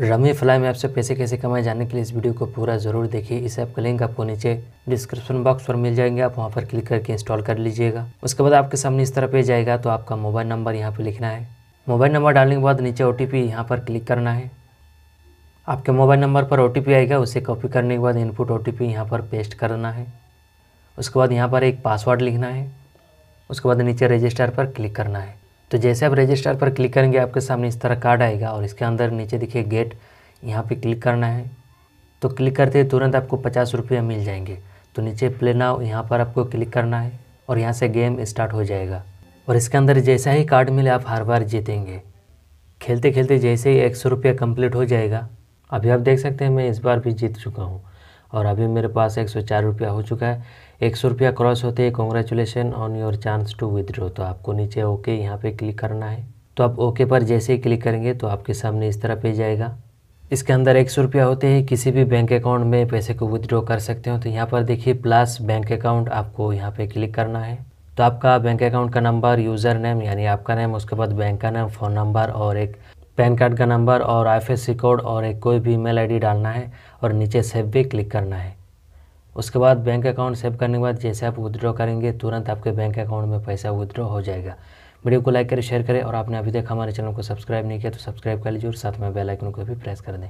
rummy फ्लाइम app से पैसे कैसे कमाए जाने के लिए इस वीडियो को पूरा ज़रूर देखिए इस ऐप का लिंक आपको नीचे डिस्क्रिप्शन बॉक्स पर मिल जाएंगे आप वहाँ पर क्लिक करके इंस्टॉल कर लीजिएगा उसके बाद आपके सामने इस तरह पे जाएगा तो आपका मोबाइल नंबर यहाँ पर लिखना है मोबाइल नंबर डालने के बाद नीचे ओ टी पर क्लिक करना है आपके मोबाइल नंबर पर ओ आएगा उसे कॉपी करने के बाद इनपुट ओ टी यहाँ पर पेस्ट करना है उसके बाद यहाँ पर एक पासवर्ड लिखना है उसके बाद नीचे रजिस्टर पर क्लिक करना है तो जैसे आप रजिस्टर पर क्लिक करेंगे आपके सामने इस तरह कार्ड आएगा और इसके अंदर नीचे देखिए गेट यहाँ पे क्लिक करना है तो क्लिक करते ही तुरंत आपको पचास रुपया मिल जाएंगे तो नीचे प्ले नाव यहाँ पर आपको क्लिक करना है और यहाँ से गेम स्टार्ट हो जाएगा और इसके अंदर जैसा ही कार्ड मिले आप हर बार जीतेंगे खेलते खेलते जैसे ही एक सौ रुपया कम्प्लीट हो जाएगा अभी आप देख सकते हैं मैं इस बार भी जीत चुका हूँ और अभी मेरे पास एक सौ चार रुपया हो चुका है एक सौ रुपया क्रॉस होते ही congratulation on your chance to withdraw तो आपको नीचे ओके यहाँ पे क्लिक करना है तो आप ओके पर जैसे ही क्लिक करेंगे तो आपके सामने इस तरह पे जाएगा इसके अंदर एक सौ रुपया होते ही किसी भी बैंक अकाउंट में पैसे को विदड्रॉ कर सकते हो तो यहाँ पर देखिए प्लस बैंक अकाउंट आपको यहाँ पे क्लिक करना है तो आपका बैंक अकाउंट का नंबर यूज़र नेम यानी आपका नेम उसके बाद बैंक का नेम फ़ोन नंबर और एक पैन कार्ड का नंबर और आईएफएससी कोड और एक कोई भी मेल आईडी डालना है और नीचे सेव भी क्लिक करना है उसके बाद बैंक अकाउंट सेव करने के बाद जैसे आप विदड्रॉ करेंगे तुरंत आपके बैंक अकाउंट में पैसा विदड्रॉ हो जाएगा वीडियो को लाइक करें शेयर करें और आपने अभी तक हमारे चैनल को सब्सक्राइब नहीं किया तो सब्सक्राइब कर लीजिए और साथ में बेलाइकन को भी प्रेस कर दें